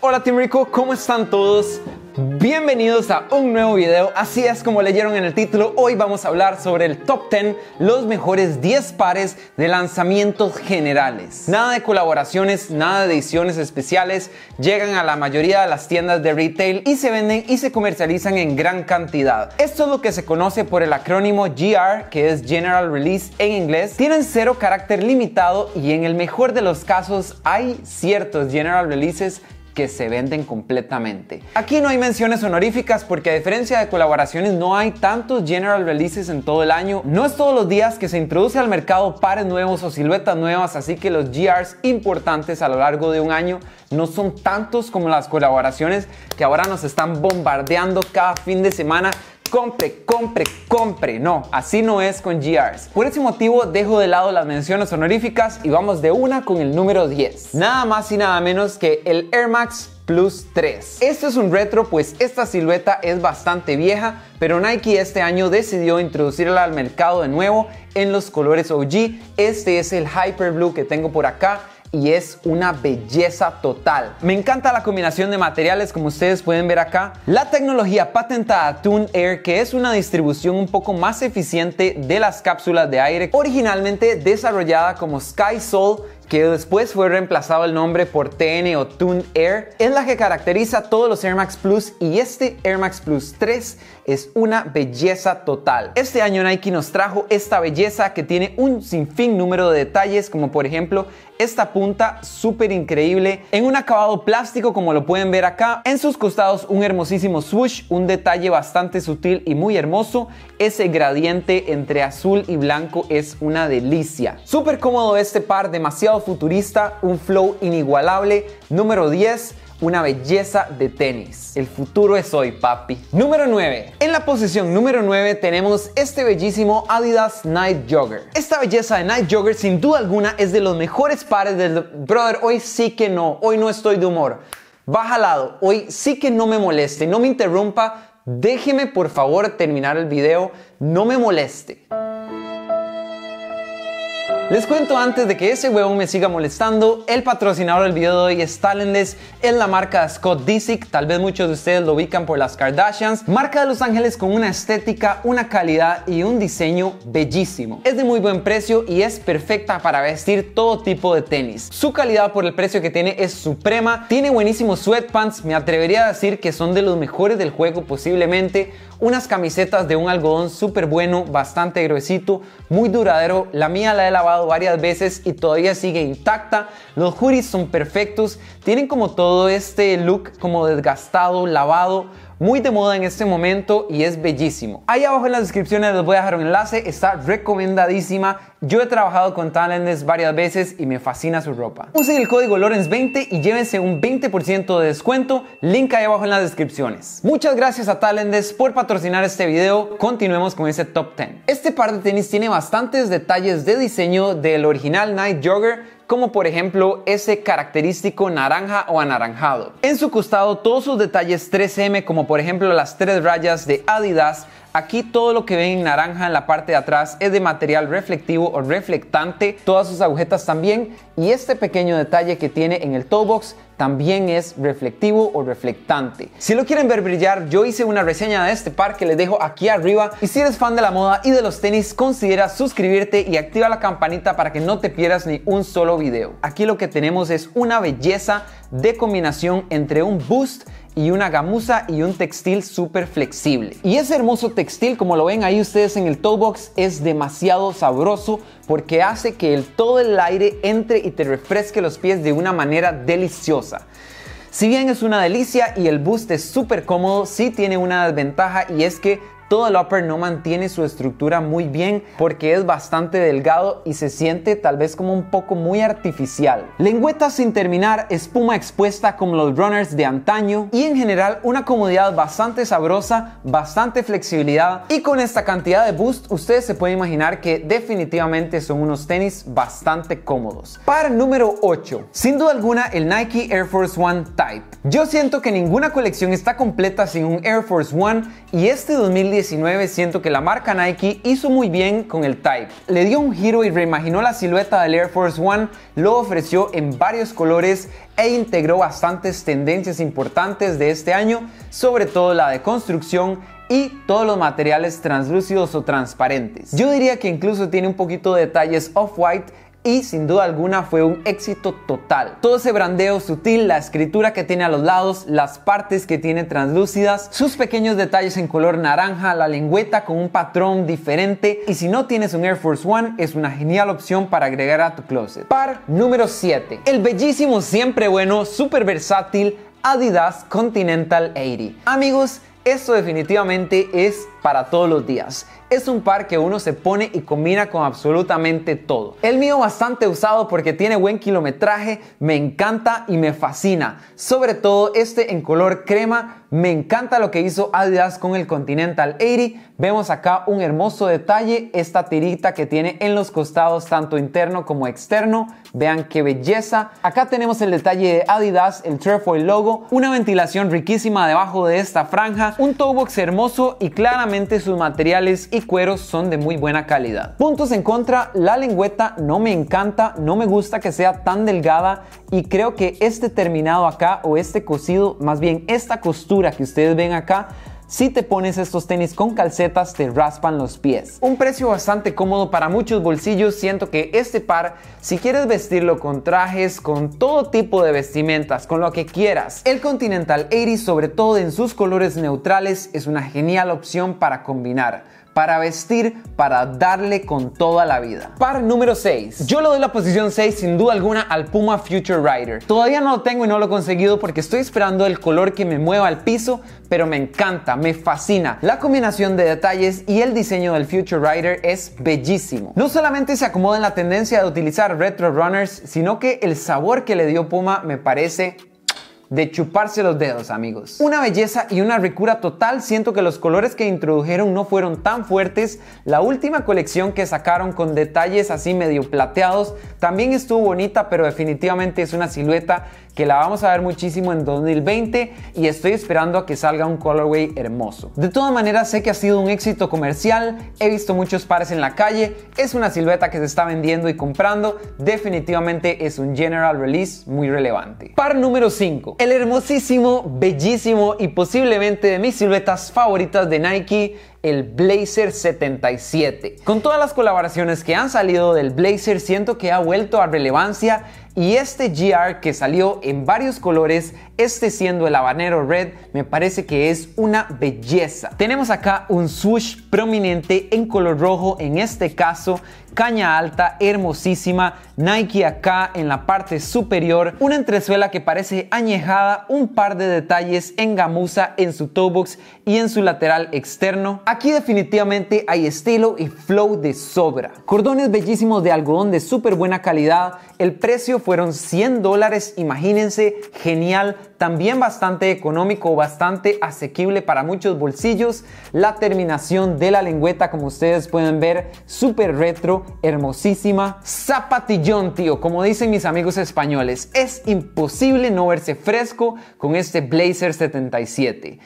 Hola Team Rico, ¿cómo están todos? Bienvenidos a un nuevo video, así es como leyeron en el título, hoy vamos a hablar sobre el top 10, los mejores 10 pares de lanzamientos generales. Nada de colaboraciones, nada de ediciones especiales, llegan a la mayoría de las tiendas de retail y se venden y se comercializan en gran cantidad. Esto es lo que se conoce por el acrónimo GR, que es General Release en inglés. Tienen cero carácter limitado y en el mejor de los casos hay ciertos General Releases que se venden completamente. Aquí no hay menciones honoríficas porque a diferencia de colaboraciones no hay tantos general releases en todo el año. No es todos los días que se introduce al mercado pares nuevos o siluetas nuevas, así que los GRs importantes a lo largo de un año no son tantos como las colaboraciones que ahora nos están bombardeando cada fin de semana compre, compre, compre. No, así no es con GRs. Por ese motivo dejo de lado las menciones honoríficas y vamos de una con el número 10. Nada más y nada menos que el Air Max Plus 3. Esto es un retro pues esta silueta es bastante vieja, pero Nike este año decidió introducirla al mercado de nuevo en los colores OG. Este es el Hyper Blue que tengo por acá y es una belleza total. Me encanta la combinación de materiales como ustedes pueden ver acá. La tecnología patentada Tune Air que es una distribución un poco más eficiente de las cápsulas de aire originalmente desarrollada como Sky Soul que después fue reemplazado el nombre por TN o Tune Air, es la que caracteriza todos los Air Max Plus y este Air Max Plus 3 es una belleza total. Este año Nike nos trajo esta belleza que tiene un sinfín número de detalles como por ejemplo esta punta súper increíble en un acabado plástico como lo pueden ver acá. En sus costados un hermosísimo swoosh, un detalle bastante sutil y muy hermoso. Ese gradiente entre azul y blanco es una delicia. Súper cómodo este par, demasiado futurista, un flow inigualable. Número 10 una belleza de tenis. El futuro es hoy, papi. Número 9. En la posición número 9 tenemos este bellísimo Adidas Night Jogger. Esta belleza de Night Jogger sin duda alguna es de los mejores pares del... Brother, hoy sí que no, hoy no estoy de humor. Baja al lado, hoy sí que no me moleste, no me interrumpa. Déjeme por favor terminar el video, no me moleste. Les cuento antes de que ese huevón me siga molestando, el patrocinador del video de hoy es Talentless, es la marca Scott Disick, tal vez muchos de ustedes lo ubican por las Kardashians, marca de Los Ángeles con una estética, una calidad y un diseño bellísimo. Es de muy buen precio y es perfecta para vestir todo tipo de tenis. Su calidad por el precio que tiene es suprema, tiene buenísimos sweatpants, me atrevería a decir que son de los mejores del juego posiblemente, unas camisetas de un algodón súper bueno, bastante gruesito, muy duradero, la mía la he lavado varias veces y todavía sigue intacta. Los juris son perfectos, tienen como todo este look como desgastado, lavado, muy de moda en este momento y es bellísimo. Ahí abajo en las descripciones les voy a dejar un enlace, está recomendadísima. Yo he trabajado con Talendes varias veces y me fascina su ropa. Usen el código Lorenz20 y llévense un 20% de descuento, link ahí abajo en las descripciones. Muchas gracias a Talendes por patrocinar este video, continuemos con ese top 10. Este par de tenis tiene bastantes detalles de diseño del original Night Jogger como por ejemplo ese característico naranja o anaranjado. En su costado todos sus detalles 3M como por ejemplo las tres rayas de Adidas, Aquí todo lo que ven en naranja en la parte de atrás es de material reflectivo o reflectante, todas sus agujetas también y este pequeño detalle que tiene en el toe box también es reflectivo o reflectante. Si lo quieren ver brillar, yo hice una reseña de este par que les dejo aquí arriba. Y si eres fan de la moda y de los tenis, considera suscribirte y activa la campanita para que no te pierdas ni un solo video. Aquí lo que tenemos es una belleza de combinación entre un boost y una gamuza y un textil súper flexible. Y ese hermoso textil, como lo ven ahí ustedes en el toe box, es demasiado sabroso porque hace que todo el aire entre y te refresque los pies de una manera deliciosa. Si bien es una delicia y el boost es súper cómodo, sí tiene una desventaja y es que todo el upper no mantiene su estructura muy bien porque es bastante delgado y se siente tal vez como un poco muy artificial. Lengüetas sin terminar, espuma expuesta como los runners de antaño y en general una comodidad bastante sabrosa, bastante flexibilidad y con esta cantidad de boost ustedes se pueden imaginar que definitivamente son unos tenis bastante cómodos. Par número 8. Sin duda alguna el Nike Air Force One Type. Yo siento que ninguna colección está completa sin un Air Force One y este 2019 siento que la marca Nike hizo muy bien con el Type. Le dio un giro y reimaginó la silueta del Air Force One, lo ofreció en varios colores e integró bastantes tendencias importantes de este año, sobre todo la de construcción y todos los materiales translúcidos o transparentes. Yo diría que incluso tiene un poquito de detalles off-white y sin duda alguna fue un éxito total. Todo ese brandeo sutil, la escritura que tiene a los lados, las partes que tiene translúcidas, sus pequeños detalles en color naranja, la lengüeta con un patrón diferente y si no tienes un Air Force One es una genial opción para agregar a tu closet. Par número 7. El bellísimo, siempre bueno, súper versátil Adidas Continental 80. Amigos, esto definitivamente es para todos los días. Es un par que uno se pone y combina con absolutamente todo. El mío bastante usado porque tiene buen kilometraje, me encanta y me fascina. Sobre todo este en color crema, me encanta lo que hizo Adidas con el Continental 80. Vemos acá un hermoso detalle, esta tirita que tiene en los costados tanto interno como externo. Vean qué belleza. Acá tenemos el detalle de Adidas, el Trefoil logo, una ventilación riquísima debajo de esta franja, un toe box hermoso y claramente sus materiales y cueros son de muy buena calidad. Puntos en contra, la lengüeta no me encanta, no me gusta que sea tan delgada y creo que este terminado acá o este cosido, más bien esta costura que ustedes ven acá, si te pones estos tenis con calcetas te raspan los pies. Un precio bastante cómodo para muchos bolsillos, siento que este par, si quieres vestirlo con trajes, con todo tipo de vestimentas, con lo que quieras, el Continental 80, sobre todo en sus colores neutrales, es una genial opción para combinar para vestir, para darle con toda la vida. Par número 6. Yo le doy la posición 6 sin duda alguna al Puma Future Rider. Todavía no lo tengo y no lo he conseguido porque estoy esperando el color que me mueva al piso, pero me encanta, me fascina. La combinación de detalles y el diseño del Future Rider es bellísimo. No solamente se acomoda en la tendencia de utilizar retro runners, sino que el sabor que le dio Puma me parece de chuparse los dedos, amigos. Una belleza y una ricura total, siento que los colores que introdujeron no fueron tan fuertes. La última colección que sacaron con detalles así medio plateados también estuvo bonita, pero definitivamente es una silueta que la vamos a ver muchísimo en 2020 y estoy esperando a que salga un colorway hermoso. De todas maneras, sé que ha sido un éxito comercial, he visto muchos pares en la calle, es una silueta que se está vendiendo y comprando, definitivamente es un general release muy relevante. Par número 5, el hermosísimo, bellísimo y posiblemente de mis siluetas favoritas de Nike, el Blazer 77. Con todas las colaboraciones que han salido del Blazer, siento que ha vuelto a relevancia y este GR que salió en varios colores, este siendo el habanero red, me parece que es una belleza. Tenemos acá un swoosh prominente en color rojo, en este caso caña alta, hermosísima, Nike acá en la parte superior, una entresuela que parece añejada, un par de detalles en gamuza en su toe y en su lateral externo. Aquí definitivamente hay estilo y flow de sobra. Cordones bellísimos de algodón de súper buena calidad, el precio fueron 100 dólares, imagínense, genial, también bastante económico, bastante asequible para muchos bolsillos. La terminación de la lengüeta, como ustedes pueden ver, súper retro, hermosísima. Zapatillón, tío, como dicen mis amigos españoles, es imposible no verse fresco con este Blazer 77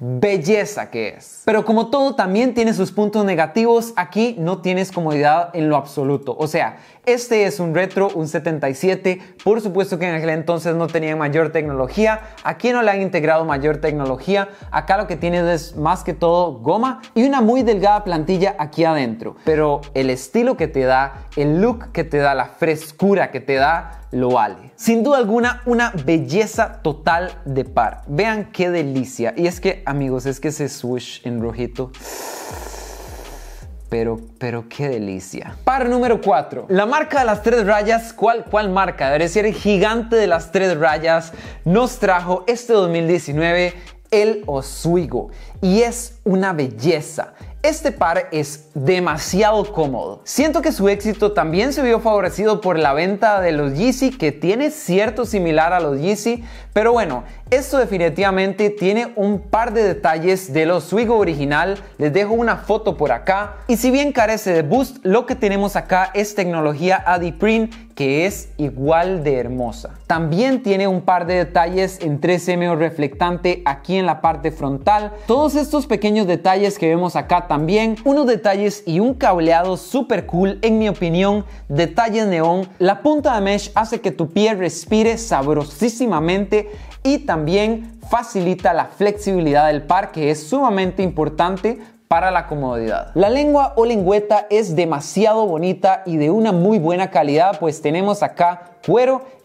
belleza que es. Pero como todo también tiene sus puntos negativos, aquí no tienes comodidad en lo absoluto. O sea, este es un retro, un 77. Por supuesto que en aquel entonces no tenía mayor tecnología. Aquí no le han integrado mayor tecnología. Acá lo que tienes es más que todo goma y una muy delgada plantilla aquí adentro. Pero el estilo que te da, el look que te da, la frescura que te da, lo vale. Sin duda alguna, una belleza total de par. Vean qué delicia. Y es que, amigos, es que se swish en rojito... Pero, pero qué delicia. Par número 4. La marca de las tres rayas, ¿cuál, cuál marca? Debe ser el gigante de las tres rayas. Nos trajo este 2019 el oswego Y es una belleza. Este par es demasiado cómodo. Siento que su éxito también se vio favorecido por la venta de los Yeezy, que tiene cierto similar a los Yeezy, pero bueno, esto definitivamente tiene un par de detalles de los Swigo original. Les dejo una foto por acá. Y si bien carece de boost, lo que tenemos acá es tecnología AdiPrint que es igual de hermosa. También tiene un par de detalles en 3M reflectante aquí en la parte frontal. Todos estos pequeños detalles que vemos acá también también unos detalles y un cableado super cool, en mi opinión, detalles neón. La punta de mesh hace que tu pie respire sabrosísimamente y también facilita la flexibilidad del par que es sumamente importante para la comodidad. La lengua o lengüeta es demasiado bonita y de una muy buena calidad, pues tenemos acá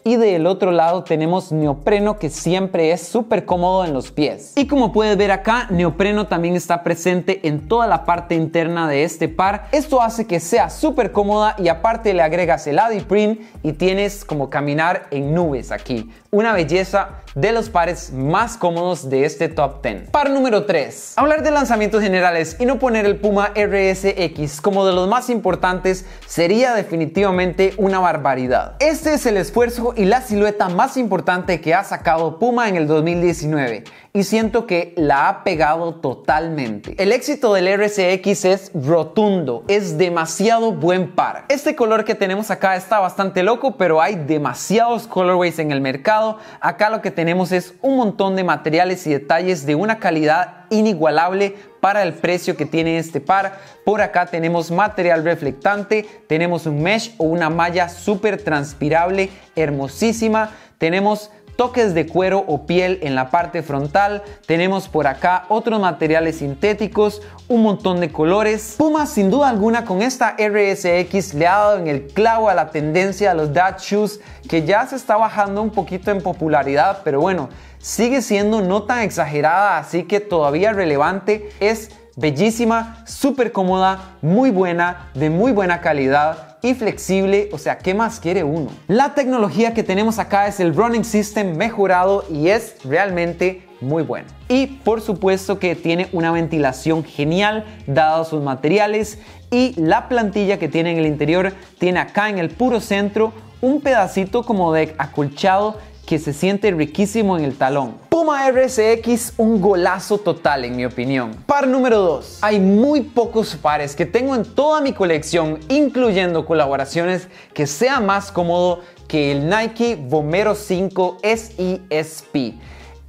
y del otro lado tenemos neopreno que siempre es súper cómodo en los pies. Y como puedes ver acá, neopreno también está presente en toda la parte interna de este par. Esto hace que sea súper cómoda y aparte le agregas el print y tienes como caminar en nubes aquí. Una belleza de los pares más cómodos de este top 10. Par número 3. Hablar de lanzamientos generales y no poner el Puma RSX como de los más importantes sería definitivamente una barbaridad. Este es el esfuerzo y la silueta más importante que ha sacado Puma en el 2019 y siento que la ha pegado totalmente. El éxito del RCX es rotundo, es demasiado buen par. Este color que tenemos acá está bastante loco, pero hay demasiados colorways en el mercado. Acá lo que tenemos es un montón de materiales y detalles de una calidad inigualable para el precio que tiene este par. Por acá tenemos material reflectante, tenemos un mesh o una malla súper transpirable, hermosísima. Tenemos toques de cuero o piel en la parte frontal, tenemos por acá otros materiales sintéticos, un montón de colores. Puma sin duda alguna con esta RSX le ha dado en el clavo a la tendencia de los dad shoes que ya se está bajando un poquito en popularidad, pero bueno, sigue siendo no tan exagerada, así que todavía relevante es bellísima, súper cómoda, muy buena, de muy buena calidad y flexible, o sea, ¿qué más quiere uno? La tecnología que tenemos acá es el Running System mejorado y es realmente muy bueno. Y por supuesto que tiene una ventilación genial, dados sus materiales y la plantilla que tiene en el interior tiene acá en el puro centro un pedacito como de acolchado que se siente riquísimo en el talón. Puma RSX un golazo total en mi opinión. Par número 2. Hay muy pocos pares que tengo en toda mi colección, incluyendo colaboraciones, que sea más cómodo que el Nike Bomero 5 SISP.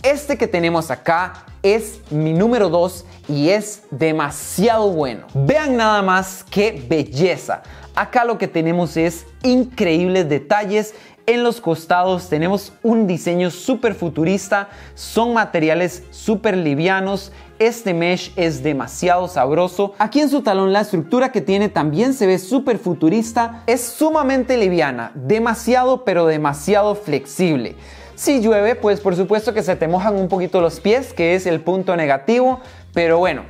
Este que tenemos acá es mi número 2 y es demasiado bueno. Vean nada más qué belleza. Acá lo que tenemos es increíbles detalles en los costados tenemos un diseño súper futurista, son materiales súper livianos, este mesh es demasiado sabroso. Aquí en su talón la estructura que tiene también se ve súper futurista, es sumamente liviana, demasiado pero demasiado flexible. Si llueve, pues por supuesto que se te mojan un poquito los pies, que es el punto negativo, pero bueno,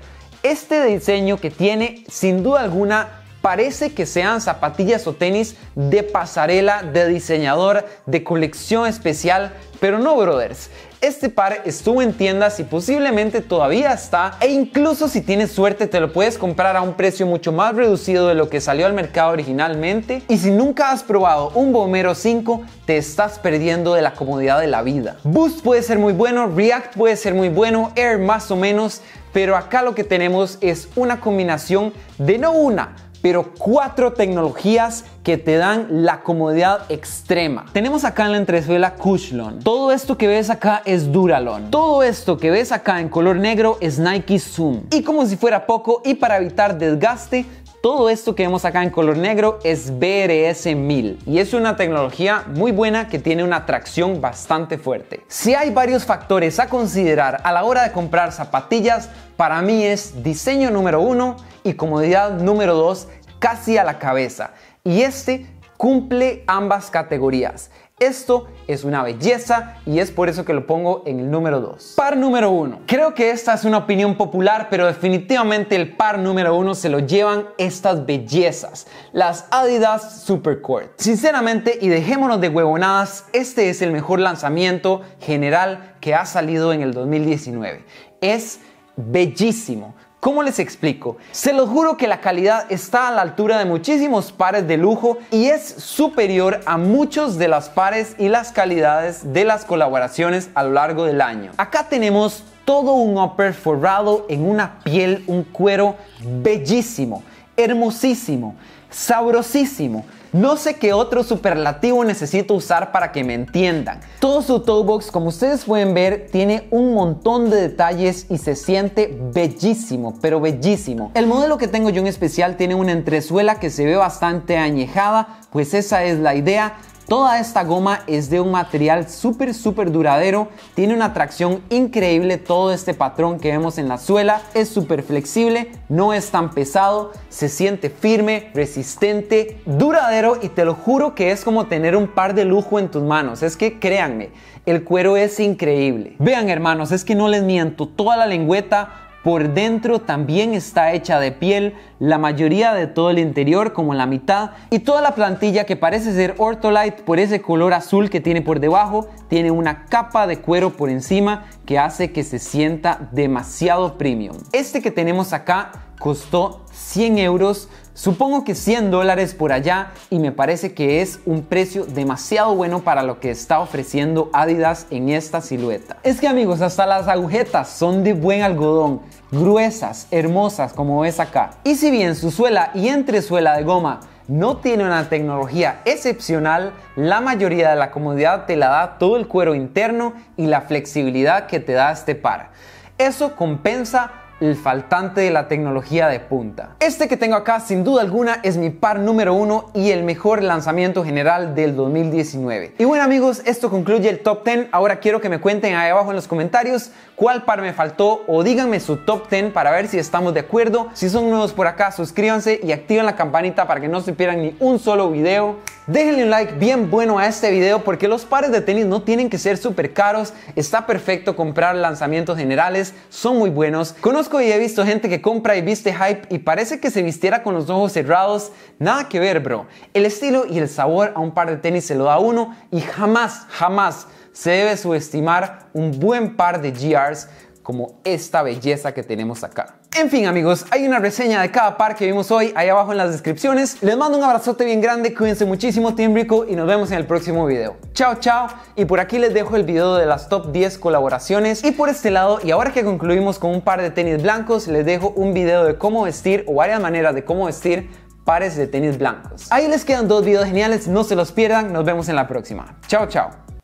este diseño que tiene sin duda alguna parece que sean zapatillas o tenis de pasarela de diseñador de colección especial, pero no, brothers. Este par estuvo en tiendas y posiblemente todavía está, e incluso si tienes suerte te lo puedes comprar a un precio mucho más reducido de lo que salió al mercado originalmente. Y si nunca has probado un Bomero 5, te estás perdiendo de la comodidad de la vida. Boost puede ser muy bueno, React puede ser muy bueno, Air más o menos, pero acá lo que tenemos es una combinación de no una, pero cuatro tecnologías que te dan la comodidad extrema. Tenemos acá en la entresuela Cushlon. Todo esto que ves acá es Duralon. Todo esto que ves acá en color negro es Nike Zoom. Y como si fuera poco y para evitar desgaste, todo esto que vemos acá en color negro es BRS 1000 y es una tecnología muy buena que tiene una tracción bastante fuerte. Si hay varios factores a considerar a la hora de comprar zapatillas, para mí es diseño número uno y comodidad número 2 casi a la cabeza. Y este cumple ambas categorías. Esto es una belleza y es por eso que lo pongo en el número 2. Par número 1. Creo que esta es una opinión popular, pero definitivamente el par número 1 se lo llevan estas bellezas, las Adidas Supercourt. Sinceramente, y dejémonos de huevonadas, este es el mejor lanzamiento general que ha salido en el 2019. Es bellísimo. ¿Cómo les explico? Se los juro que la calidad está a la altura de muchísimos pares de lujo y es superior a muchos de las pares y las calidades de las colaboraciones a lo largo del año. Acá tenemos todo un upper forrado en una piel, un cuero bellísimo, hermosísimo, sabrosísimo, no sé qué otro superlativo necesito usar para que me entiendan. Todo su toolbox, como ustedes pueden ver, tiene un montón de detalles y se siente bellísimo, pero bellísimo. El modelo que tengo yo en especial tiene una entresuela que se ve bastante añejada, pues esa es la idea. Toda esta goma es de un material súper súper duradero, tiene una tracción increíble, todo este patrón que vemos en la suela es súper flexible, no es tan pesado, se siente firme, resistente, duradero y te lo juro que es como tener un par de lujo en tus manos, es que créanme, el cuero es increíble. Vean hermanos, es que no les miento, toda la lengüeta por dentro también está hecha de piel, la mayoría de todo el interior como la mitad y toda la plantilla que parece ser Ortolite por ese color azul que tiene por debajo, tiene una capa de cuero por encima que hace que se sienta demasiado premium. Este que tenemos acá costó 100 euros, supongo que 100 dólares por allá y me parece que es un precio demasiado bueno para lo que está ofreciendo Adidas en esta silueta. Es que amigos, hasta las agujetas son de buen algodón, gruesas, hermosas como ves acá. Y si bien su suela y entre suela de goma no tiene una tecnología excepcional, la mayoría de la comodidad te la da todo el cuero interno y la flexibilidad que te da este par. Eso compensa el faltante de la tecnología de punta. Este que tengo acá sin duda alguna es mi par número uno y el mejor lanzamiento general del 2019. Y bueno amigos, esto concluye el top 10. Ahora quiero que me cuenten ahí abajo en los comentarios cuál par me faltó o díganme su top 10 para ver si estamos de acuerdo. Si son nuevos por acá, suscríbanse y activen la campanita para que no se pierdan ni un solo video. Déjenle un like bien bueno a este video porque los pares de tenis no tienen que ser súper caros, está perfecto comprar lanzamientos generales, son muy buenos. Conozco y he visto gente que compra y viste hype y parece que se vistiera con los ojos cerrados, nada que ver bro. El estilo y el sabor a un par de tenis se lo da uno y jamás, jamás se debe subestimar un buen par de GRs como esta belleza que tenemos acá. En fin amigos, hay una reseña de cada par que vimos hoy ahí abajo en las descripciones. Les mando un abrazote bien grande, cuídense muchísimo, team rico y nos vemos en el próximo video. Chao, chao. Y por aquí les dejo el video de las top 10 colaboraciones. Y por este lado, y ahora que concluimos con un par de tenis blancos, les dejo un video de cómo vestir o varias maneras de cómo vestir pares de tenis blancos. Ahí les quedan dos videos geniales, no se los pierdan, nos vemos en la próxima. Chao, chao.